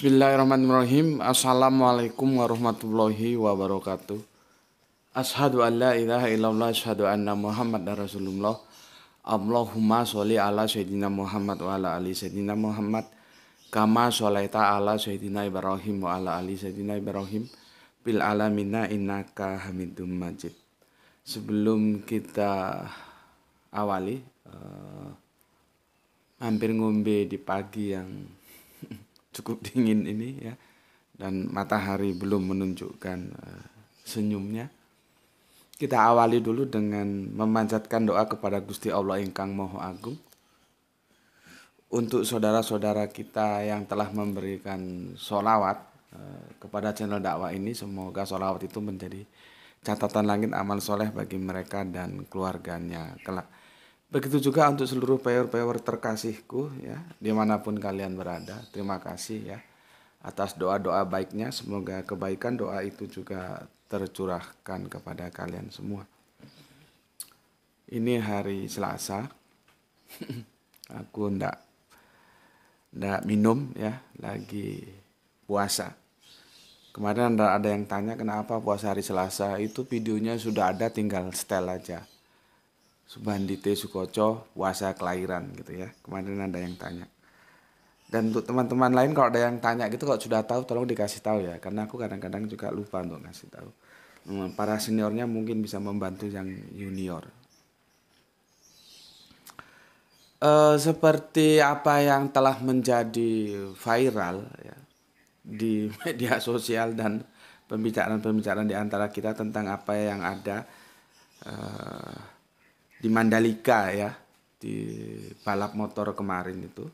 Bismillahirrahmanirrahim. Assalamualaikum warahmatullahi wabarakatuh. Ashadu an la ilaha illallah ashadu anna Muhammad Rasulullah. Allahumma sholli ala sayyidina Muhammad wa ala ali sayyidina Muhammad. Kama sholaita ala sayyidina Ibrahim wa ala ali sayyidina Ibrahim. Bil alamina innaka hamidum majid. Sebelum kita awali, uh, hampir ngombe di pagi yang cukup dingin ini ya dan matahari belum menunjukkan eh, senyumnya kita awali dulu dengan memanjatkan doa kepada Gusti Allah ingkang Moho Agung untuk saudara-saudara kita yang telah memberikan solawat eh, kepada channel dakwah ini semoga solawat itu menjadi catatan langit amal soleh bagi mereka dan keluarganya kelak Begitu juga untuk seluruh payor-payor terkasihku ya, dimanapun kalian berada. Terima kasih ya atas doa-doa baiknya. Semoga kebaikan doa itu juga tercurahkan kepada kalian semua. Ini hari Selasa. Aku ndak ndak minum ya, lagi puasa. Kemarin ada yang tanya kenapa puasa hari Selasa itu videonya sudah ada tinggal setel aja. Subandite Sukoco puasa kelahiran gitu ya. Kemarin ada yang tanya. Dan untuk teman-teman lain kalau ada yang tanya gitu kalau sudah tahu tolong dikasih tahu ya karena aku kadang-kadang juga lupa untuk ngasih tahu. Hmm, para seniornya mungkin bisa membantu yang junior. E, seperti apa yang telah menjadi viral ya, di media sosial dan pembicaraan-pembicaraan di antara kita tentang apa yang ada. E, di Mandalika ya di balap motor kemarin itu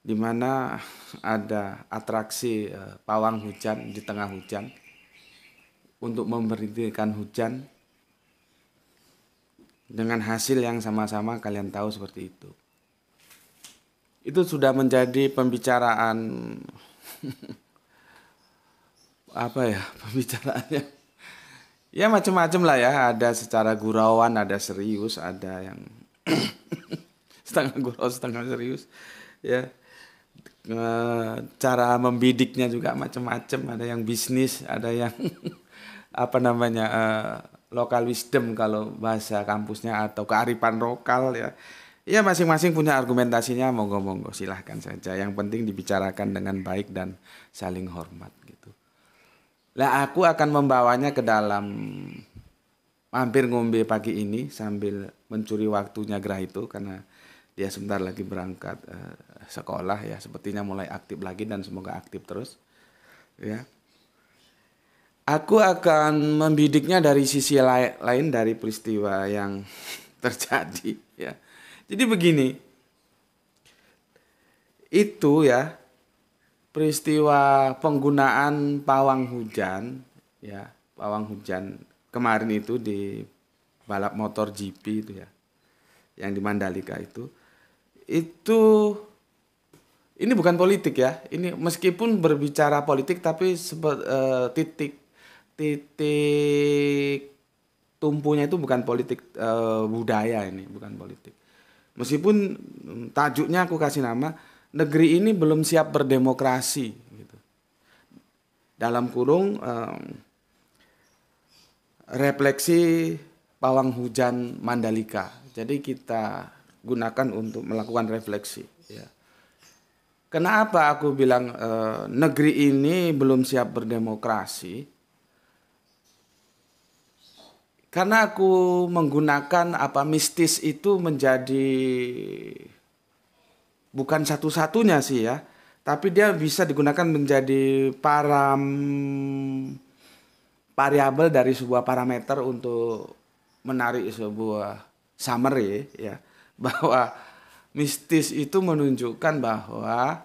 di mana ada atraksi eh, pawang hujan di tengah hujan untuk memberhentikan hujan dengan hasil yang sama-sama kalian tahu seperti itu. Itu sudah menjadi pembicaraan apa ya pembicaraannya ya macam-macam lah ya ada secara gurauan ada serius ada yang setengah gurau setengah serius ya cara membidiknya juga macam-macam ada yang bisnis ada yang apa namanya e, eh, lokal wisdom kalau bahasa kampusnya atau kearifan lokal ya ya masing-masing punya argumentasinya monggo-monggo silahkan saja yang penting dibicarakan dengan baik dan saling hormat gitu lah aku akan membawanya ke dalam mampir ngombe pagi ini sambil mencuri waktunya Gerah itu karena dia sebentar lagi berangkat uh, sekolah ya sepertinya mulai aktif lagi dan semoga aktif terus ya aku akan membidiknya dari sisi lain dari peristiwa yang terjadi ya jadi begini itu ya peristiwa penggunaan pawang hujan ya pawang hujan kemarin itu di balap motor GP itu ya yang di Mandalika itu itu ini bukan politik ya ini meskipun berbicara politik tapi sebe, uh, titik titik tumpunya itu bukan politik uh, budaya ini bukan politik meskipun mm, tajuknya aku kasih nama negeri ini belum siap berdemokrasi gitu. Dalam kurung um, refleksi pawang hujan Mandalika. Jadi kita gunakan untuk melakukan refleksi ya. Kenapa aku bilang e, negeri ini belum siap berdemokrasi? Karena aku menggunakan apa mistis itu menjadi bukan satu-satunya sih ya tapi dia bisa digunakan menjadi param variabel dari sebuah parameter untuk menarik sebuah summary ya bahwa mistis itu menunjukkan bahwa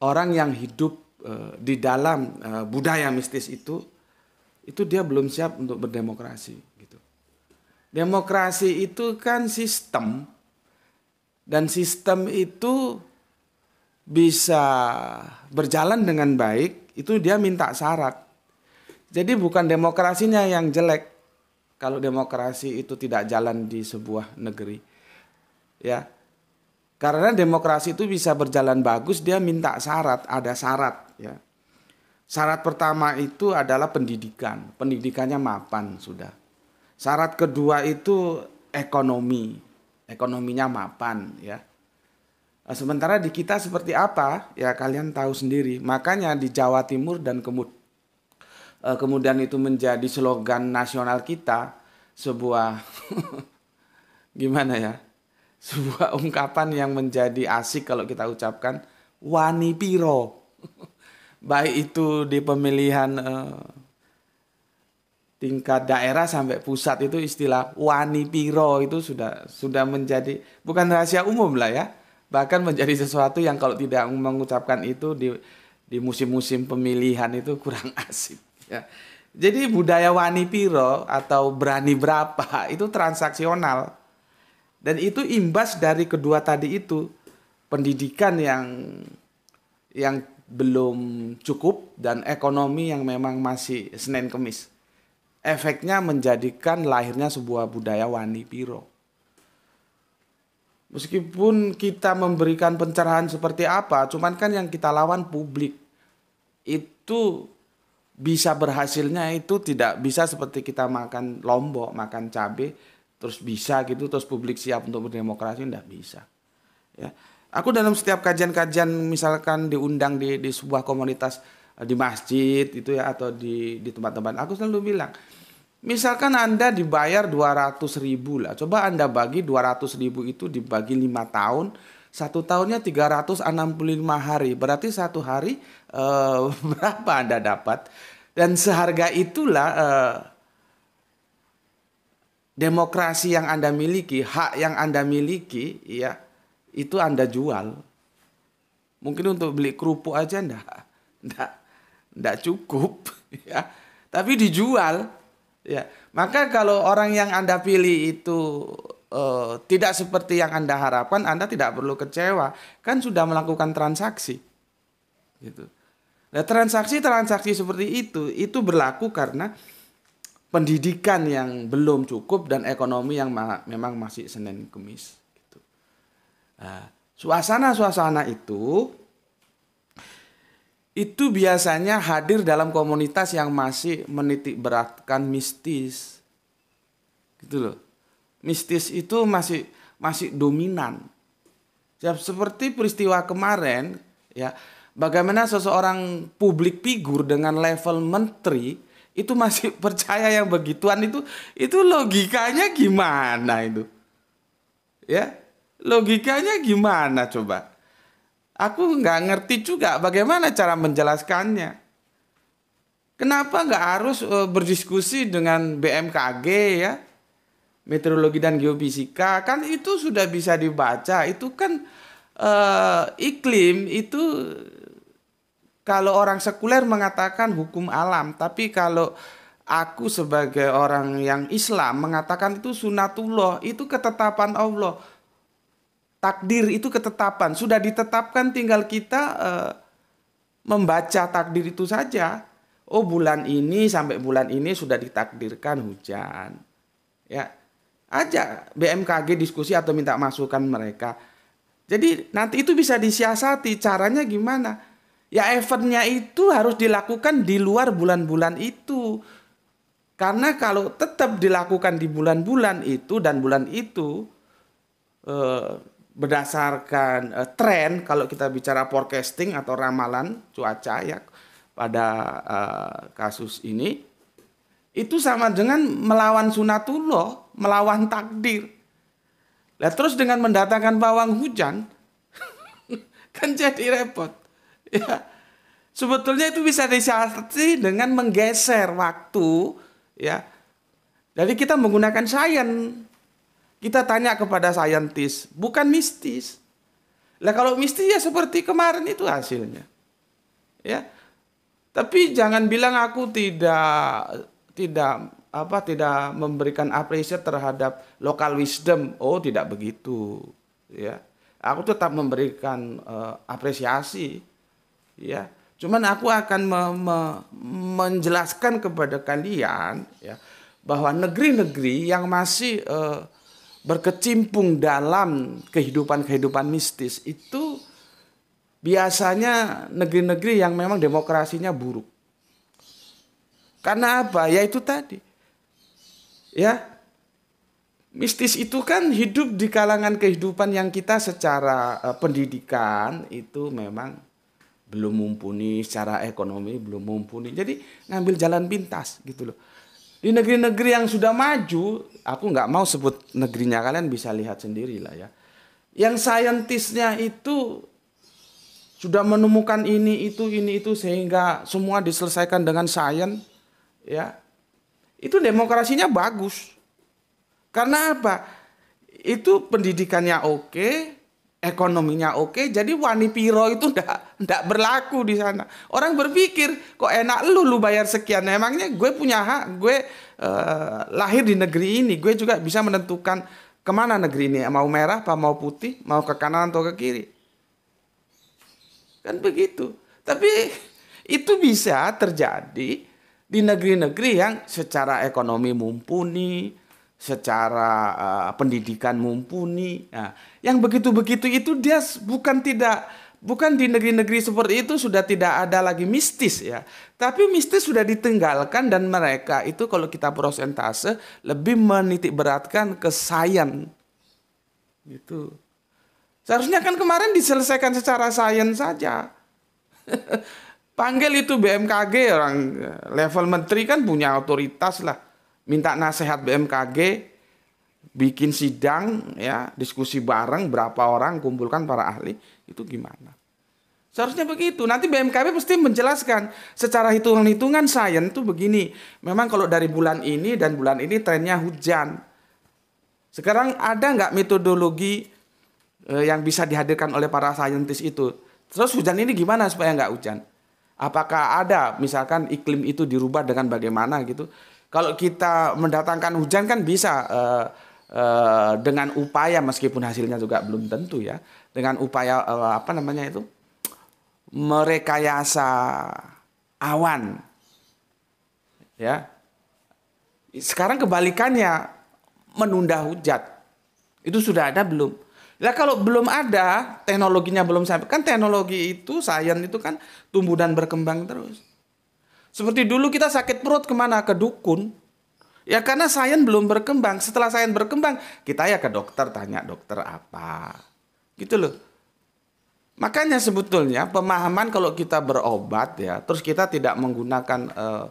orang yang hidup e, di dalam e, budaya mistis itu itu dia belum siap untuk berdemokrasi gitu. Demokrasi itu kan sistem dan sistem itu bisa berjalan dengan baik, itu dia minta syarat. Jadi bukan demokrasinya yang jelek. Kalau demokrasi itu tidak jalan di sebuah negeri. Ya. Karena demokrasi itu bisa berjalan bagus dia minta syarat, ada syarat ya. Syarat pertama itu adalah pendidikan. Pendidikannya mapan sudah. Syarat kedua itu ekonomi ekonominya mapan ya. Nah, sementara di kita seperti apa ya kalian tahu sendiri. Makanya di Jawa Timur dan kemud eh, kemudian itu menjadi slogan nasional kita sebuah gimana ya sebuah ungkapan yang menjadi asik kalau kita ucapkan wani piro baik itu di pemilihan eh, tingkat daerah sampai pusat itu istilah wani piro itu sudah sudah menjadi bukan rahasia umum lah ya bahkan menjadi sesuatu yang kalau tidak mengucapkan itu di di musim-musim pemilihan itu kurang asik ya. Jadi budaya wani piro atau berani berapa itu transaksional dan itu imbas dari kedua tadi itu pendidikan yang yang belum cukup dan ekonomi yang memang masih Senin Kemis efeknya menjadikan lahirnya sebuah budaya wani piro. Meskipun kita memberikan pencerahan seperti apa, cuman kan yang kita lawan publik. Itu bisa berhasilnya itu tidak bisa seperti kita makan lombok, makan cabai, terus bisa gitu, terus publik siap untuk berdemokrasi, tidak bisa. Ya. Aku dalam setiap kajian-kajian misalkan diundang di, di sebuah komunitas di masjid itu ya atau di di tempat-tempat aku selalu bilang misalkan anda dibayar 200 ribu lah coba anda bagi 200 ribu itu dibagi lima tahun satu tahunnya 365 hari berarti satu hari uh, berapa anda dapat dan seharga itulah uh, demokrasi yang anda miliki hak yang anda miliki ya itu anda jual mungkin untuk beli kerupuk aja ndak ndak tidak cukup ya tapi dijual ya maka kalau orang yang anda pilih itu uh, tidak seperti yang anda harapkan anda tidak perlu kecewa kan sudah melakukan transaksi gitu nah transaksi transaksi seperti itu itu berlaku karena pendidikan yang belum cukup dan ekonomi yang ma memang masih senin kemis gitu. nah, suasana suasana itu itu biasanya hadir dalam komunitas yang masih menitik beratkan mistis. Gitu loh. Mistis itu masih masih dominan. Ya, seperti peristiwa kemarin ya, bagaimana seseorang publik figur dengan level menteri itu masih percaya yang begituan itu itu logikanya gimana itu? Ya, logikanya gimana coba? Aku nggak ngerti juga bagaimana cara menjelaskannya. Kenapa nggak harus e, berdiskusi dengan BMKG ya? Meteorologi dan geofisika kan itu sudah bisa dibaca. Itu kan e, iklim itu kalau orang sekuler mengatakan hukum alam, tapi kalau aku sebagai orang yang Islam mengatakan itu sunatullah, itu ketetapan Allah. Takdir itu ketetapan, sudah ditetapkan tinggal kita uh, membaca takdir itu saja. Oh, bulan ini sampai bulan ini sudah ditakdirkan hujan. Ya. aja BMKG diskusi atau minta masukan mereka. Jadi nanti itu bisa disiasati caranya gimana? Ya eventnya itu harus dilakukan di luar bulan-bulan itu. Karena kalau tetap dilakukan di bulan-bulan itu dan bulan itu eh, berdasarkan uh, eh, tren kalau kita bicara forecasting atau ramalan cuaca ya pada uh, kasus ini itu sama dengan melawan sunatullah, melawan takdir. Nah, terus dengan mendatangkan bawang hujan kan jadi repot. Ya. Sebetulnya itu bisa disiasati dengan menggeser waktu ya. Jadi kita menggunakan sains kita tanya kepada saintis, bukan mistis. Lah kalau mistis ya seperti kemarin itu hasilnya. Ya. Tapi jangan bilang aku tidak tidak apa tidak memberikan apresiasi terhadap local wisdom. Oh, tidak begitu. Ya. Aku tetap memberikan uh, apresiasi. Ya. Cuman aku akan me me menjelaskan kepada kalian ya bahwa negeri-negeri yang masih uh, berkecimpung dalam kehidupan-kehidupan mistis itu biasanya negeri-negeri yang memang demokrasinya buruk. Karena apa? Ya itu tadi. Ya. Mistis itu kan hidup di kalangan kehidupan yang kita secara eh, pendidikan itu memang belum mumpuni, secara ekonomi belum mumpuni. Jadi ngambil jalan pintas gitu loh di negeri-negeri yang sudah maju, aku nggak mau sebut negerinya kalian bisa lihat sendiri lah ya. Yang saintisnya itu sudah menemukan ini itu ini itu sehingga semua diselesaikan dengan sains ya. Itu demokrasinya bagus. Karena apa? Itu pendidikannya oke, ekonominya oke, jadi wani piro itu ndak ndak berlaku di sana. Orang berpikir kok enak lu lu bayar sekian. Emangnya gue punya hak, gue uh, lahir di negeri ini, gue juga bisa menentukan kemana negeri ini mau merah apa mau putih, mau ke kanan atau ke kiri. Kan begitu. Tapi itu bisa terjadi di negeri-negeri yang secara ekonomi mumpuni, secara uh, pendidikan mumpuni. Nah, yang begitu-begitu itu dia bukan tidak bukan di negeri-negeri seperti itu sudah tidak ada lagi mistis ya. Tapi mistis sudah ditinggalkan dan mereka itu kalau kita prosentase lebih menitik beratkan ke sains. Gitu. Seharusnya kan kemarin diselesaikan secara sains saja. Panggil itu BMKG orang level menteri kan punya otoritas lah minta nasihat BMKG, bikin sidang ya, diskusi bareng berapa orang kumpulkan para ahli, itu gimana? Seharusnya begitu. Nanti BMKB pasti menjelaskan secara hitungan-hitungan sains itu begini. Memang kalau dari bulan ini dan bulan ini trennya hujan. Sekarang ada nggak metodologi e, yang bisa dihadirkan oleh para saintis itu? Terus hujan ini gimana supaya nggak hujan? Apakah ada misalkan iklim itu dirubah dengan bagaimana gitu? Kalau kita mendatangkan hujan kan bisa uh, uh, dengan upaya meskipun hasilnya juga belum tentu ya. Dengan upaya uh, apa namanya itu merekayasa awan. Ya. Sekarang kebalikannya menunda hujat Itu sudah ada belum? Lah kalau belum ada, teknologinya belum sampai. Kan teknologi itu, sains itu kan tumbuh dan berkembang terus. Seperti dulu kita sakit perut kemana? Ke dukun. Ya karena sains belum berkembang. Setelah sains berkembang, kita ya ke dokter tanya dokter apa. Gitu loh. Makanya sebetulnya pemahaman kalau kita berobat ya, terus kita tidak menggunakan uh,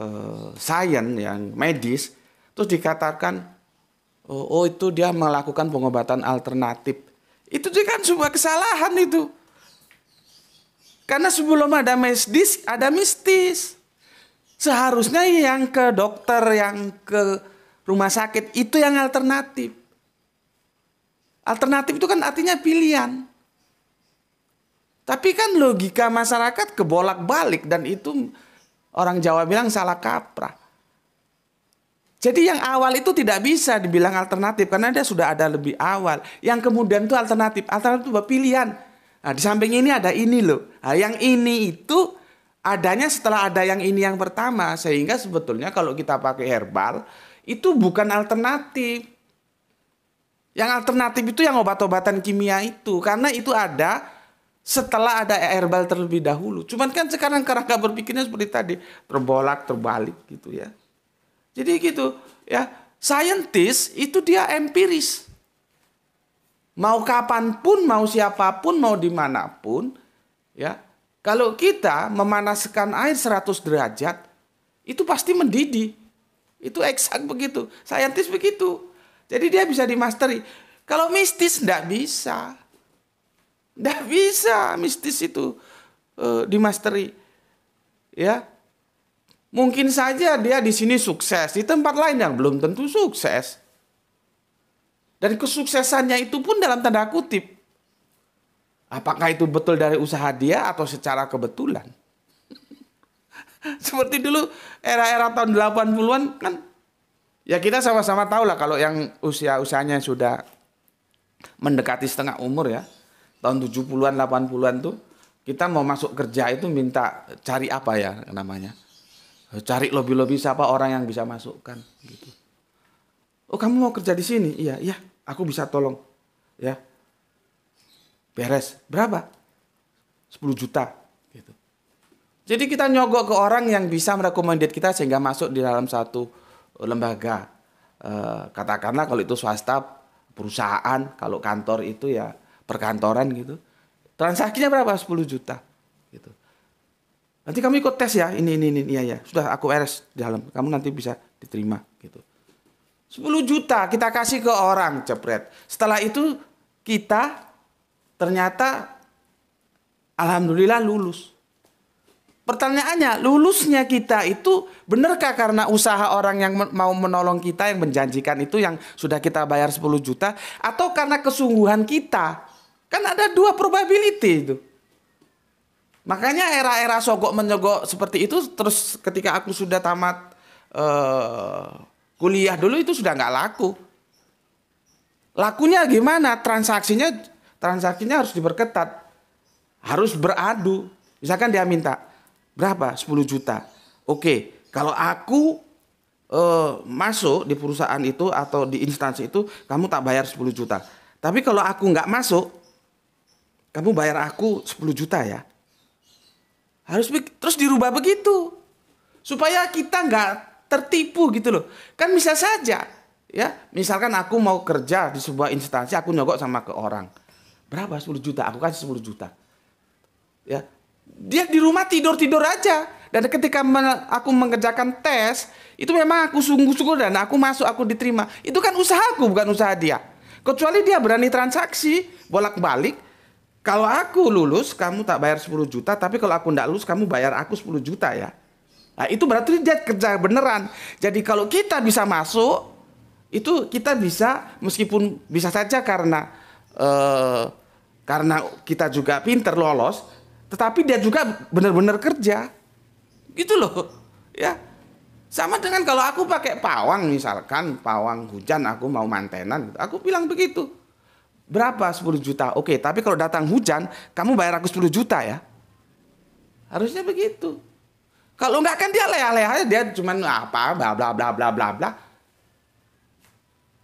uh, sains yang medis, terus dikatakan oh, oh itu dia melakukan pengobatan alternatif. Itu kan sebuah kesalahan itu. Karena sebelum ada mistis, ada mistis. Seharusnya yang ke dokter, yang ke rumah sakit itu yang alternatif. Alternatif itu kan artinya pilihan. Tapi kan logika masyarakat kebolak-balik dan itu orang Jawa bilang salah kaprah. Jadi yang awal itu tidak bisa dibilang alternatif karena dia sudah ada lebih awal. Yang kemudian itu alternatif, alternatif itu pilihan. Nah, di samping ini ada ini loh. Nah, yang ini itu adanya setelah ada yang ini yang pertama sehingga sebetulnya kalau kita pakai herbal itu bukan alternatif. Yang alternatif itu yang obat-obatan kimia itu karena itu ada setelah ada herbal terlebih dahulu. Cuman kan sekarang kerangka berpikirnya seperti tadi terbolak terbalik gitu ya. Jadi gitu ya. Scientist itu dia empiris. Mau kapanpun, mau siapapun, mau dimanapun, ya. Kalau kita memanaskan air 100 derajat, itu pasti mendidih. Itu eksak begitu, saintis begitu. Jadi dia bisa dimasteri. Kalau mistis tidak bisa. Tidak bisa mistis itu e, dimasteri. Ya. Mungkin saja dia di sini sukses, di tempat lain yang belum tentu sukses. Dan kesuksesannya itu pun dalam tanda kutip. Apakah itu betul dari usaha dia atau secara kebetulan? Seperti dulu era-era tahun 80-an kan ya kita sama-sama tahu lah kalau yang usia-usianya sudah mendekati setengah umur ya. Tahun 70-an 80-an tuh kita mau masuk kerja itu minta cari apa ya namanya? Cari lobby-lobby siapa orang yang bisa masukkan gitu. Oh, kamu mau kerja di sini? Iya, iya aku bisa tolong ya beres berapa 10 juta gitu jadi kita nyogok ke orang yang bisa merekomendasi kita sehingga masuk di dalam satu eh, lembaga eh, katakanlah kalau itu swasta perusahaan kalau kantor itu ya perkantoran gitu transaksinya berapa 10 juta gitu nanti kamu ikut tes ya ini ini ini ya ya sudah aku beres di dalam kamu nanti bisa diterima 10 juta kita kasih ke orang cepret. Setelah itu kita ternyata alhamdulillah lulus. Pertanyaannya, lulusnya kita itu benarkah karena usaha orang yang mau menolong kita yang menjanjikan itu yang sudah kita bayar 10 juta atau karena kesungguhan kita? Kan ada dua probability itu. Makanya era-era sogok menyogok seperti itu terus ketika aku sudah tamat eh, Kuliah dulu itu sudah nggak laku. Lakunya gimana? Transaksinya transaksinya harus diperketat. Harus beradu. Misalkan dia minta berapa? 10 juta. Oke, kalau aku eh, masuk di perusahaan itu atau di instansi itu kamu tak bayar 10 juta. Tapi kalau aku nggak masuk, kamu bayar aku 10 juta ya. Harus terus dirubah begitu supaya kita nggak tertipu gitu loh. Kan bisa saja ya, misalkan aku mau kerja di sebuah instansi, aku nyogok sama ke orang. Berapa? 10 juta. Aku kasih 10 juta. Ya. Dia di rumah tidur-tidur aja. Dan ketika aku mengerjakan tes, itu memang aku sungguh-sungguh dan aku masuk, aku diterima. Itu kan usahaku, bukan usaha dia. Kecuali dia berani transaksi, bolak-balik. Kalau aku lulus, kamu tak bayar 10 juta, tapi kalau aku tidak lulus, kamu bayar aku 10 juta ya Nah, itu berarti dia kerja beneran. Jadi kalau kita bisa masuk, itu kita bisa meskipun bisa saja karena uh, karena kita juga pinter lolos, tetapi dia juga benar-benar kerja. Gitu loh. Ya. Sama dengan kalau aku pakai pawang misalkan, pawang hujan aku mau mantenan, aku bilang begitu. Berapa 10 juta? Oke, tapi kalau datang hujan, kamu bayar aku 10 juta ya. Harusnya begitu. Kalau enggak kan dia leleh aja dia cuman apa bla bla bla bla bla bla.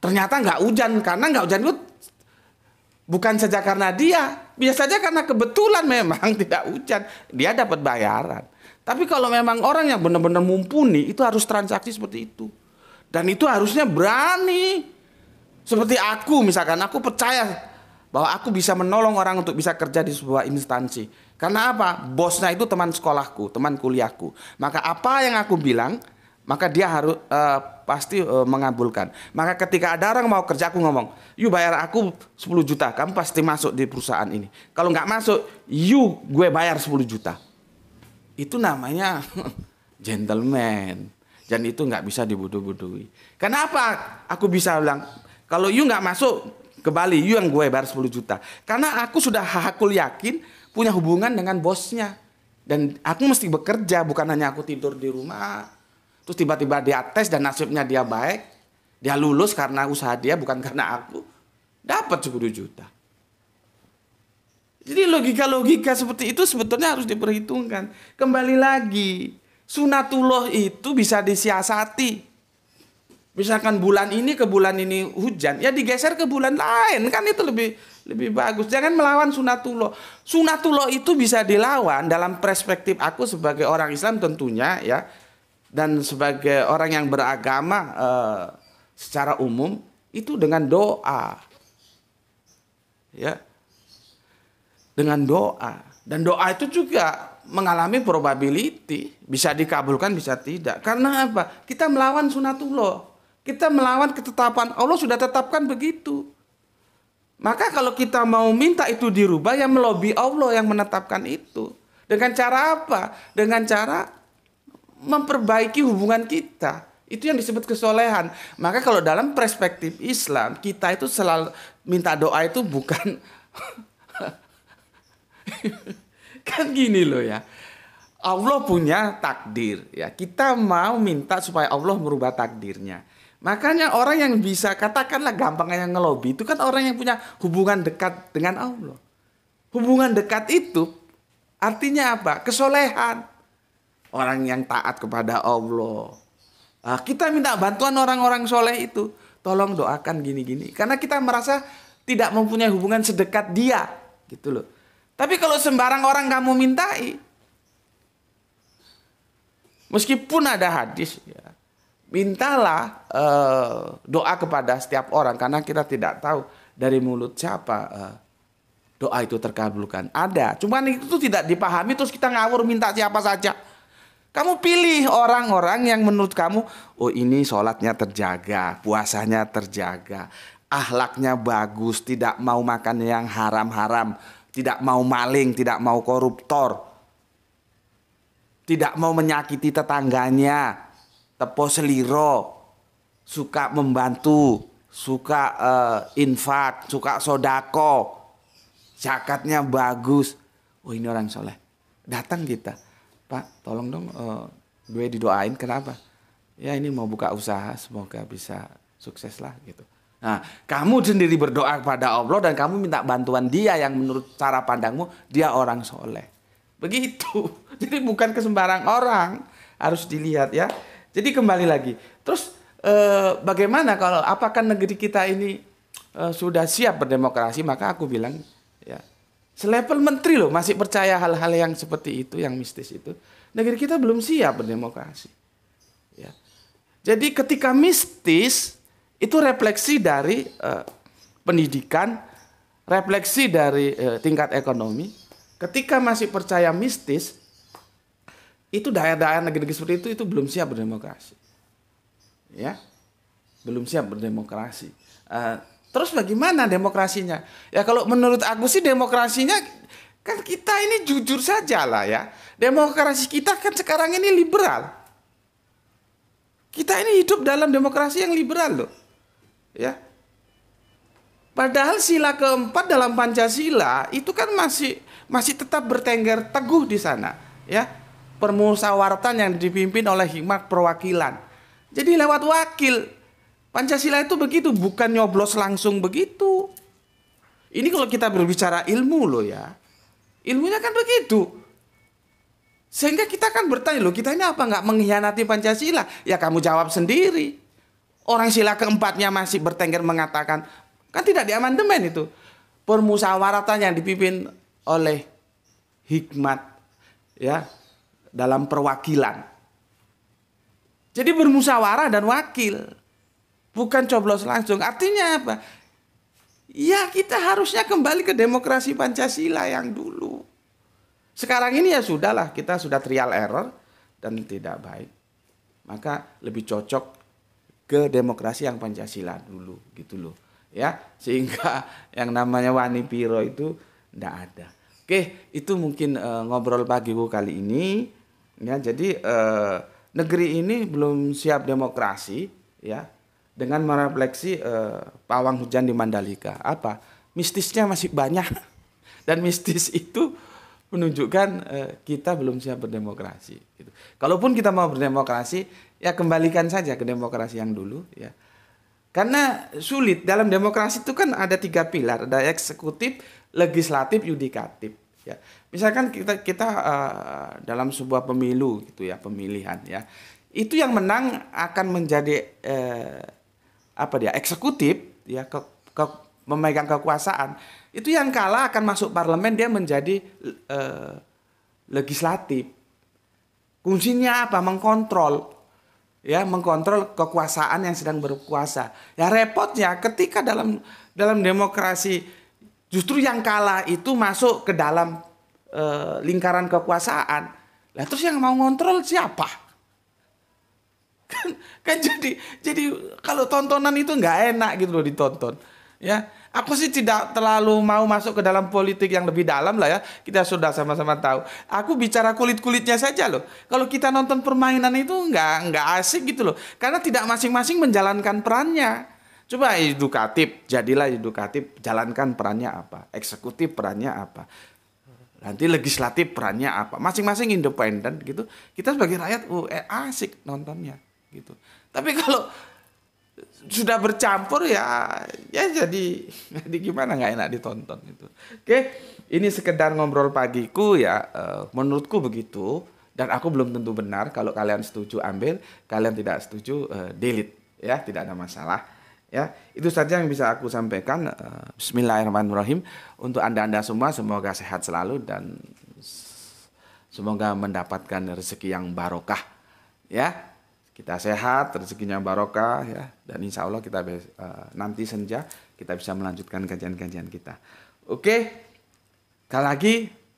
Ternyata nggak hujan karena nggak hujan itu bukan saja karena dia, saja karena kebetulan memang tidak hujan dia dapat bayaran. Tapi kalau memang orang yang benar-benar mumpuni itu harus transaksi seperti itu. Dan itu harusnya berani. Seperti aku misalkan, aku percaya bahwa aku bisa menolong orang untuk bisa kerja di sebuah instansi karena apa? Bosnya itu teman sekolahku, teman kuliahku. Maka apa yang aku bilang, maka dia harus uh, pasti uh, mengabulkan. Maka ketika ada orang mau kerja aku ngomong, "You bayar aku 10 juta, kamu pasti masuk di perusahaan ini. Kalau nggak masuk, you gue bayar 10 juta." Itu namanya gentleman. Dan itu nggak bisa dibodoh-bodohi. Kenapa aku bisa bilang, "Kalau you nggak masuk ke Bali, you yang gue bayar 10 juta." Karena aku sudah hakul yakin punya hubungan dengan bosnya dan aku mesti bekerja bukan hanya aku tidur di rumah terus tiba-tiba dia tes dan nasibnya dia baik dia lulus karena usaha dia bukan karena aku dapat 10 juta jadi logika-logika seperti itu sebetulnya harus diperhitungkan kembali lagi sunatullah itu bisa disiasati misalkan bulan ini ke bulan ini hujan ya digeser ke bulan lain kan itu lebih lebih bagus. Jangan melawan sunatullah. Sunatullah itu bisa dilawan dalam perspektif aku sebagai orang Islam tentunya ya dan sebagai orang yang beragama eh, secara umum itu dengan doa. Ya. Dengan doa. Dan doa itu juga mengalami probability bisa dikabulkan bisa tidak. Karena apa? Kita melawan sunatullah. Kita melawan ketetapan Allah sudah tetapkan begitu. Maka kalau kita mau minta itu dirubah, yang melobi Allah yang menetapkan itu. Dengan cara apa? Dengan cara memperbaiki hubungan kita. Itu yang disebut kesolehan. Maka kalau dalam perspektif Islam, kita itu selalu minta doa itu bukan kan gini loh ya. Allah punya takdir ya. Kita mau minta supaya Allah merubah takdirnya. Makanya orang yang bisa katakanlah gampangnya ngelobi itu kan orang yang punya hubungan dekat dengan Allah. Hubungan dekat itu artinya apa? Kesolehan. Orang yang taat kepada Allah. Nah, kita minta bantuan orang-orang soleh itu. Tolong doakan gini-gini. Karena kita merasa tidak mempunyai hubungan sedekat dia. Gitu loh. Tapi kalau sembarang orang kamu mintai. Meskipun ada hadis ya mintalah uh, doa kepada setiap orang karena kita tidak tahu dari mulut siapa uh, doa itu terkabulkan. Ada, cuman itu tidak dipahami terus kita ngawur minta siapa saja. Kamu pilih orang-orang yang menurut kamu, oh ini sholatnya terjaga, puasanya terjaga, ahlaknya bagus, tidak mau makan yang haram-haram, tidak mau maling, tidak mau koruptor, tidak mau menyakiti tetangganya, tepo seliro suka membantu suka uh, infak suka sodako zakatnya bagus oh ini orang soleh datang kita pak tolong dong uh, gue didoain kenapa ya ini mau buka usaha semoga bisa sukses lah gitu Nah, kamu sendiri berdoa kepada Allah dan kamu minta bantuan dia yang menurut cara pandangmu dia orang soleh. Begitu. Jadi bukan kesembarang orang. Harus dilihat ya. Jadi kembali lagi. Terus eh, bagaimana kalau apakah negeri kita ini eh, sudah siap berdemokrasi? Maka aku bilang ya selevel menteri loh masih percaya hal-hal yang seperti itu, yang mistis itu. Negeri kita belum siap berdemokrasi. Ya. Jadi ketika mistis itu refleksi dari eh, pendidikan, refleksi dari eh, tingkat ekonomi. Ketika masih percaya mistis, itu daerah-daerah negeri-negeri seperti itu itu belum siap berdemokrasi ya belum siap berdemokrasi uh, terus bagaimana demokrasinya ya kalau menurut aku sih demokrasinya kan kita ini jujur saja lah ya demokrasi kita kan sekarang ini liberal kita ini hidup dalam demokrasi yang liberal loh ya padahal sila keempat dalam pancasila itu kan masih masih tetap bertengger teguh di sana ya permusawaratan yang dipimpin oleh hikmat perwakilan. Jadi lewat wakil. Pancasila itu begitu, bukan nyoblos langsung begitu. Ini kalau kita berbicara ilmu loh ya. Ilmunya kan begitu. Sehingga kita kan bertanya loh, kita ini apa nggak mengkhianati Pancasila? Ya kamu jawab sendiri. Orang sila keempatnya masih bertengger mengatakan, kan tidak diamandemen itu. Permusawaratan yang dipimpin oleh hikmat. Ya, dalam perwakilan. Jadi bermusyawarah dan wakil. Bukan coblos langsung. Artinya apa? Ya kita harusnya kembali ke demokrasi Pancasila yang dulu. Sekarang ini ya sudahlah kita sudah trial error dan tidak baik. Maka lebih cocok ke demokrasi yang Pancasila dulu gitu loh. Ya, sehingga yang namanya Wani Piro itu tidak ada. Oke, itu mungkin uh, ngobrol pagiku kali ini. Ya, jadi eh, negeri ini belum siap demokrasi ya dengan merefleksi eh, pawang hujan di Mandalika. Apa? Mistisnya masih banyak dan mistis itu menunjukkan eh, kita belum siap berdemokrasi. Gitu. Kalaupun kita mau berdemokrasi, ya kembalikan saja ke demokrasi yang dulu ya. Karena sulit dalam demokrasi itu kan ada tiga pilar, ada eksekutif, legislatif, yudikatif ya misalkan kita kita uh, dalam sebuah pemilu gitu ya pemilihan ya itu yang menang akan menjadi eh, apa dia eksekutif ya ke, ke memegang kekuasaan itu yang kalah akan masuk parlemen dia menjadi eh, legislatif fungsinya apa mengkontrol ya mengkontrol kekuasaan yang sedang berkuasa ya repotnya ketika dalam dalam demokrasi Justru yang kalah itu masuk ke dalam e, lingkaran kekuasaan. Lah terus yang mau ngontrol siapa? Kan, kan jadi jadi kalau tontonan itu nggak enak gitu loh ditonton. Ya, aku sih tidak terlalu mau masuk ke dalam politik yang lebih dalam lah ya. Kita sudah sama-sama tahu. Aku bicara kulit-kulitnya saja loh. Kalau kita nonton permainan itu nggak nggak asik gitu loh. Karena tidak masing-masing menjalankan perannya Coba edukatif, jadilah edukatif, jalankan perannya apa, eksekutif perannya apa, nanti legislatif perannya apa, masing-masing independen gitu. Kita sebagai rakyat uh eh, asik nontonnya gitu. Tapi kalau sudah bercampur ya ya jadi jadi gimana nggak enak ditonton itu. Oke, ini sekedar ngobrol pagiku ya. Eh, menurutku begitu dan aku belum tentu benar. Kalau kalian setuju ambil, kalian tidak setuju uh, delete ya tidak ada masalah ya itu saja yang bisa aku sampaikan eh, Bismillahirrahmanirrahim untuk anda anda semua semoga sehat selalu dan semoga mendapatkan rezeki yang barokah ya kita sehat rezekinya barokah ya dan insya Allah kita uh, nanti senja kita bisa melanjutkan kajian-kajian kita oke sekali lagi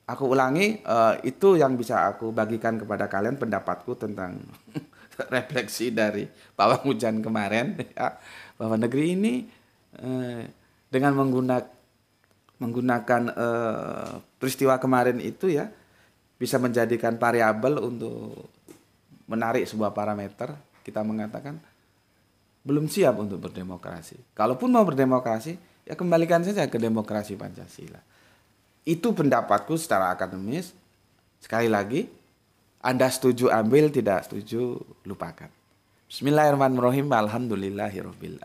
aku ulangi uh, itu yang bisa aku bagikan kepada kalian pendapatku tentang refleksi dari pawang hujan kemarin ya bahwa negeri ini eh, dengan menggunakan menggunakan eh, peristiwa kemarin itu ya bisa menjadikan variabel untuk menarik sebuah parameter kita mengatakan belum siap untuk berdemokrasi. Kalaupun mau berdemokrasi, ya kembalikan saja ke demokrasi Pancasila. Itu pendapatku secara akademis. Sekali lagi, Anda setuju ambil, tidak setuju lupakan. Bismillahirrahmanirrahim. Alhamdulillahirabbil